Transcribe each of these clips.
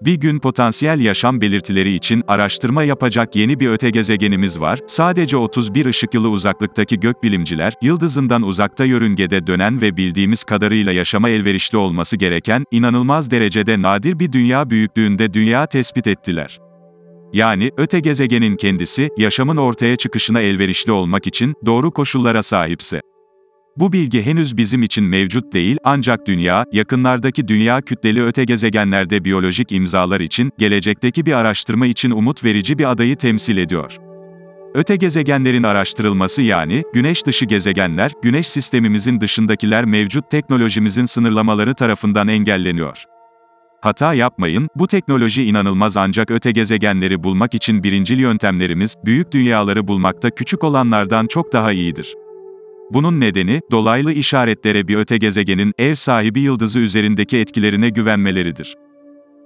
Bir gün potansiyel yaşam belirtileri için araştırma yapacak yeni bir öte gezegenimiz var. Sadece 31 ışık yılı uzaklıktaki gökbilimciler, yıldızından uzakta yörüngede dönen ve bildiğimiz kadarıyla yaşama elverişli olması gereken, inanılmaz derecede nadir bir dünya büyüklüğünde dünya tespit ettiler. Yani, öte gezegenin kendisi, yaşamın ortaya çıkışına elverişli olmak için, doğru koşullara sahipse. Bu bilgi henüz bizim için mevcut değil, ancak dünya, yakınlardaki dünya kütleli öte gezegenlerde biyolojik imzalar için, gelecekteki bir araştırma için umut verici bir adayı temsil ediyor. Öte gezegenlerin araştırılması yani, güneş dışı gezegenler, güneş sistemimizin dışındakiler mevcut teknolojimizin sınırlamaları tarafından engelleniyor. Hata yapmayın, bu teknoloji inanılmaz ancak öte gezegenleri bulmak için birincil yöntemlerimiz, büyük dünyaları bulmakta küçük olanlardan çok daha iyidir. Bunun nedeni, dolaylı işaretlere bir öte gezegenin, ev sahibi yıldızı üzerindeki etkilerine güvenmeleridir.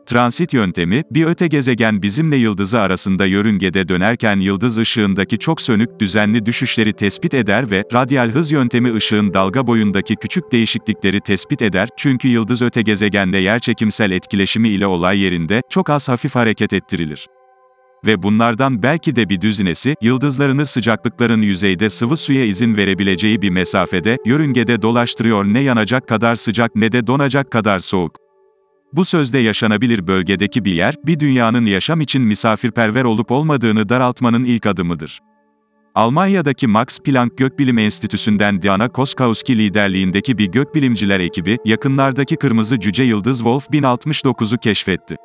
Transit yöntemi, bir öte gezegen bizimle yıldızı arasında yörüngede dönerken yıldız ışığındaki çok sönük, düzenli düşüşleri tespit eder ve, radyal hız yöntemi ışığın dalga boyundaki küçük değişiklikleri tespit eder, çünkü yıldız öte gezegende yerçekimsel etkileşimi ile olay yerinde, çok az hafif hareket ettirilir ve bunlardan belki de bir düzinesi, yıldızlarını sıcaklıkların yüzeyde sıvı suya izin verebileceği bir mesafede, yörüngede dolaştırıyor ne yanacak kadar sıcak ne de donacak kadar soğuk. Bu sözde yaşanabilir bölgedeki bir yer, bir dünyanın yaşam için misafirperver olup olmadığını daraltmanın ilk adımıdır. Almanya'daki Max Planck Gökbilim Enstitüsü'nden Diana Koskowski liderliğindeki bir gökbilimciler ekibi, yakınlardaki kırmızı cüce yıldız Wolf 1069'u keşfetti.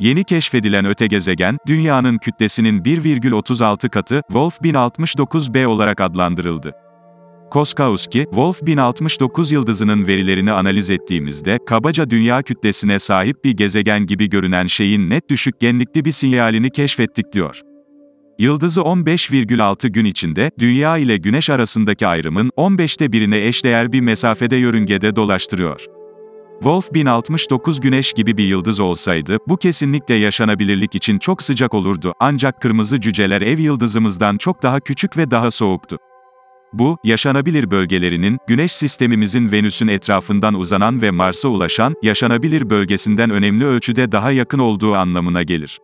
Yeni keşfedilen öte gezegen, Dünya'nın kütlesinin 1,36 katı, Wolf 1069b olarak adlandırıldı. Koskowski, Wolf 1069 yıldızının verilerini analiz ettiğimizde, kabaca dünya kütlesine sahip bir gezegen gibi görünen şeyin net düşük genlikli bir sinyalini keşfettik diyor. Yıldızı 15,6 gün içinde, Dünya ile Güneş arasındaki ayrımın 15'te birine eşdeğer bir mesafede yörüngede dolaştırıyor. Wolf 1069 güneş gibi bir yıldız olsaydı, bu kesinlikle yaşanabilirlik için çok sıcak olurdu, ancak kırmızı cüceler ev yıldızımızdan çok daha küçük ve daha soğuktu. Bu, yaşanabilir bölgelerinin, Güneş sistemimizin Venüs'ün etrafından uzanan ve Mars'a ulaşan, yaşanabilir bölgesinden önemli ölçüde daha yakın olduğu anlamına gelir.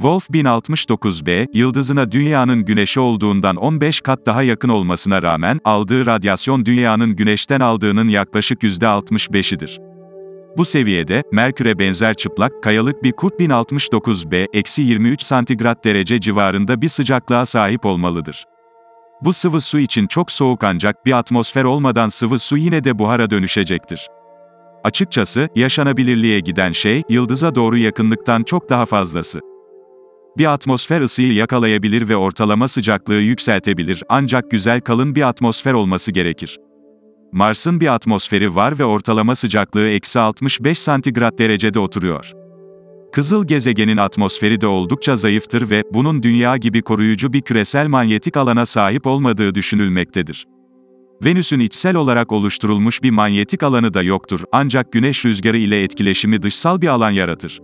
Wolf 1069b, yıldızına Dünya'nın Güneş'i olduğundan 15 kat daha yakın olmasına rağmen, aldığı radyasyon Dünya'nın Güneş'ten aldığının yaklaşık %65'idir. Bu seviyede, Merkür'e benzer çıplak, kayalık bir kurt 1069b, eksi 23 santigrat derece civarında bir sıcaklığa sahip olmalıdır. Bu sıvı su için çok soğuk ancak bir atmosfer olmadan sıvı su yine de buhara dönüşecektir. Açıkçası, yaşanabilirliğe giden şey, yıldıza doğru yakınlıktan çok daha fazlası. Bir atmosfer ısıyı yakalayabilir ve ortalama sıcaklığı yükseltebilir ancak güzel kalın bir atmosfer olması gerekir. Mars'ın bir atmosferi var ve ortalama sıcaklığı eksi 65 santigrat derecede oturuyor. Kızıl gezegenin atmosferi de oldukça zayıftır ve bunun dünya gibi koruyucu bir küresel manyetik alana sahip olmadığı düşünülmektedir. Venüs'ün içsel olarak oluşturulmuş bir manyetik alanı da yoktur ancak güneş rüzgarı ile etkileşimi dışsal bir alan yaratır.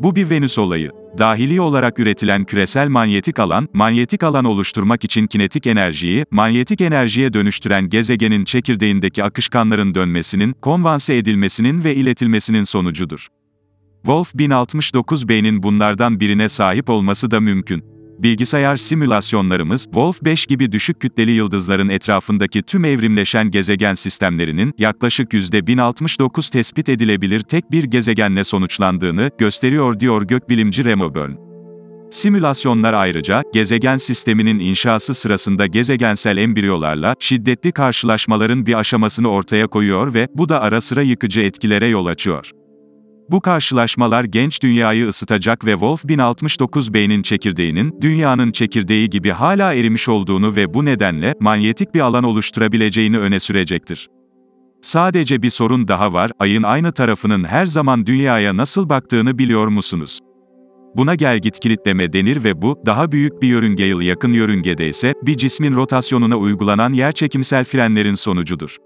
Bu bir Venüs olayı. Dahili olarak üretilen küresel manyetik alan, manyetik alan oluşturmak için kinetik enerjiyi, manyetik enerjiye dönüştüren gezegenin çekirdeğindeki akışkanların dönmesinin, konvanse edilmesinin ve iletilmesinin sonucudur. Wolf 1069 bnin bunlardan birine sahip olması da mümkün bilgisayar simülasyonlarımız, Wolf 5 gibi düşük kütleli yıldızların etrafındaki tüm evrimleşen gezegen sistemlerinin yaklaşık %1069 tespit edilebilir tek bir gezegenle sonuçlandığını gösteriyor diyor gökbilimci Remo Byrne. Simülasyonlar ayrıca, gezegen sisteminin inşası sırasında gezegensel embriyolarla şiddetli karşılaşmaların bir aşamasını ortaya koyuyor ve bu da ara sıra yıkıcı etkilere yol açıyor. Bu karşılaşmalar genç dünyayı ısıtacak ve Wolf 1069 beynin çekirdeğinin, dünyanın çekirdeği gibi hala erimiş olduğunu ve bu nedenle, manyetik bir alan oluşturabileceğini öne sürecektir. Sadece bir sorun daha var, ayın aynı tarafının her zaman dünyaya nasıl baktığını biliyor musunuz? Buna gelgit kilitleme denir ve bu, daha büyük bir yörünge yıl yakın yörüngede ise, bir cismin rotasyonuna uygulanan yerçekimsel frenlerin sonucudur.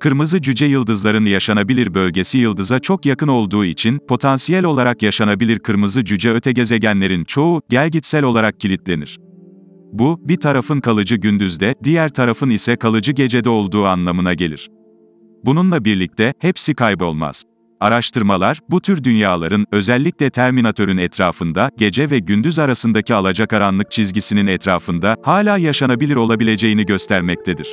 Kırmızı cüce yıldızların yaşanabilir bölgesi yıldıza çok yakın olduğu için, potansiyel olarak yaşanabilir kırmızı cüce öte gezegenlerin çoğu, gelgitsel olarak kilitlenir. Bu, bir tarafın kalıcı gündüzde, diğer tarafın ise kalıcı gecede olduğu anlamına gelir. Bununla birlikte, hepsi kaybolmaz. Araştırmalar, bu tür dünyaların, özellikle Terminatör'ün etrafında, gece ve gündüz arasındaki alacakaranlık çizgisinin etrafında, hala yaşanabilir olabileceğini göstermektedir.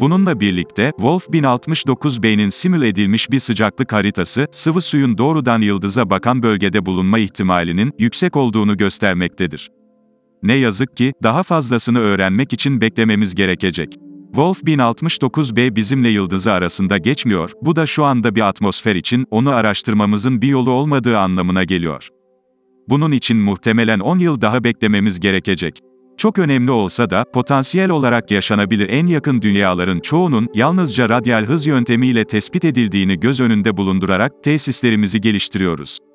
Bununla birlikte, Wolf 1069B'nin simül edilmiş bir sıcaklık haritası, sıvı suyun doğrudan yıldıza bakan bölgede bulunma ihtimalinin yüksek olduğunu göstermektedir. Ne yazık ki, daha fazlasını öğrenmek için beklememiz gerekecek. Wolf 1069b bizimle yıldızı arasında geçmiyor, bu da şu anda bir atmosfer için, onu araştırmamızın bir yolu olmadığı anlamına geliyor. Bunun için muhtemelen 10 yıl daha beklememiz gerekecek çok önemli olsa da, potansiyel olarak yaşanabilir en yakın dünyaların çoğunun, yalnızca radyal hız yöntemiyle tespit edildiğini göz önünde bulundurarak, tesislerimizi geliştiriyoruz.